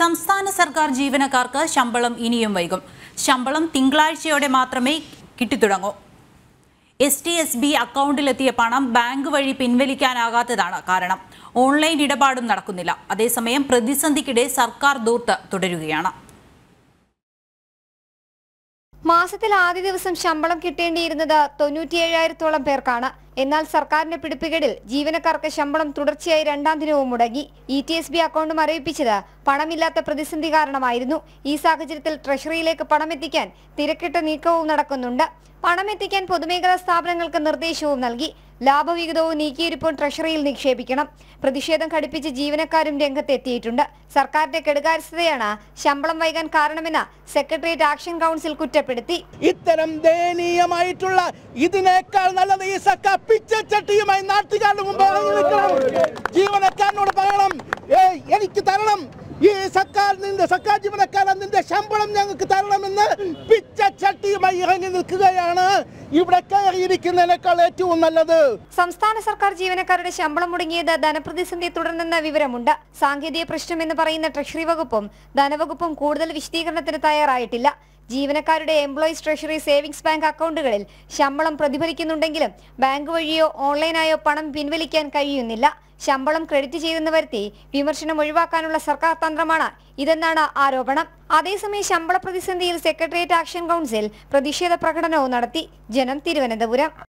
സംസ്ഥാന സർക്കാർ ജീവനക്കാർക്ക് ശമ്പളം ഇനിയും വൈകും ശമ്പളം തിങ്കളാഴ്ചയോടെ മാത്രമേ കിട്ടിത്തുടങ്ങൂ എസ് ടി എസ് ബി അക്കൗണ്ടിലെത്തിയ പണം ബാങ്ക് വഴി പിൻവലിക്കാനാകാത്തതാണ് കാരണം ഓൺലൈൻ ഇടപാടും നടക്കുന്നില്ല അതേസമയം പ്രതിസന്ധിക്കിടെ സർക്കാർ ദൂർത്ത് തുടരുകയാണ് മാസത്തിൽ ആദ്യ ദിവസം ശമ്പളം കിട്ടേണ്ടിയിരുന്നത് തൊണ്ണൂറ്റിയേഴായിരത്തോളം പേർക്കാണ് എന്നാൽ സർക്കാരിന്റെ പിടിപ്പുകേടിൽ ജീവനക്കാർക്ക് ശമ്പളം തുടർച്ചയായി രണ്ടാം ദിനവും മുടങ്ങി ഇ ടി എസ് ബി അക്കൗണ്ടും അറിയിപ്പിച്ചത് പണമില്ലാത്ത പ്രതിസന്ധി കാരണമായിരുന്നു ഈ സാഹചര്യത്തിൽ ട്രഷറിയിലേക്ക് പണമെത്തിക്കാൻ തിരക്കിട്ട നീക്കവും നടക്കുന്നുണ്ട് പണമെത്തിക്കാൻ പൊതുമേഖലാ സ്ഥാപനങ്ങൾക്ക് നിർദ്ദേശവും നൽകി ലാഭവിഹിതവും നീക്കിയിരിപ്പും ട്രഷറിയിൽ നിക്ഷേപിക്കണം പ്രതിഷേധം ഘടിപ്പിച്ച് ജീവനക്കാരും രംഗത്തെത്തിയിട്ടുണ്ട് സർക്കാരിന്റെ കെടുകാര്യസ്ഥതയാണ് ശമ്പളം വൈകാൻ കാരണമെന്ന് സെക്രട്ടേറിയറ്റ് ആക്ഷൻ കൗൺസിൽ കുറ്റപ്പെടുത്തി ഇത്തരം ദയനീയമായിട്ടുള്ള ഇതിനേക്കാൾ നല്ലത് ഈ സർക്കാർ പിച്ചച്ചട്ടിയുമായി നാട്ടുകാരുടെ മുമ്പ് ജീവനക്കാരനോട് പറയണം എനിക്ക് തരണം ഈ സർക്കാർ സർക്കാർ ജീവനക്കാരൻ ശമ്പളം ഞങ്ങൾക്ക് തരണമെന്ന് ഇറങ്ങി നിൽക്കുകയാണ് ഇവിടെ കയറിയിരിക്കുന്നതിനേക്കാൾ ഏറ്റവും നല്ലത് സംസ്ഥാന സർക്കാർ ജീവനക്കാരുടെ ശമ്പളം മുടങ്ങിയത് ധനപ്രതിസന്ധി തുടർന്നെന്ന വിവരമുണ്ട് സാങ്കേതിക പ്രശ്നം എന്ന് പറയുന്ന ട്രഷറി വകുപ്പും ധനവകുപ്പും കൂടുതൽ വിശദീകരണത്തിന് തയ്യാറായിട്ടില്ല ജീവനക്കാരുടെ എംപ്ലോയീസ് ട്രഷറി സേവിങ്സ് ബാങ്ക് അക്കൗണ്ടുകളിൽ ശമ്പളം പ്രതിഫലിക്കുന്നുണ്ടെങ്കിലും ബാങ്ക് വഴിയോ ഓൺലൈനായോ പണം പിൻവലിക്കാൻ കഴിയുന്നില്ല ശമ്പളം ക്രെഡിറ്റ് ചെയ്തെന്ന് വരുത്തി വിമർശനം ഒഴിവാക്കാനുള്ള സർക്കാർ തന്ത്രമാണ് ഇതെന്നാണ് ആരോപണം അതേസമയം ശമ്പള പ്രതിസന്ധിയിൽ സെക്രട്ടേറിയറ്റ് ആക്ഷൻ കൗൺസിൽ പ്രതിഷേധ പ്രകടനവും നടത്തി ജനം തിരുവനന്തപുരം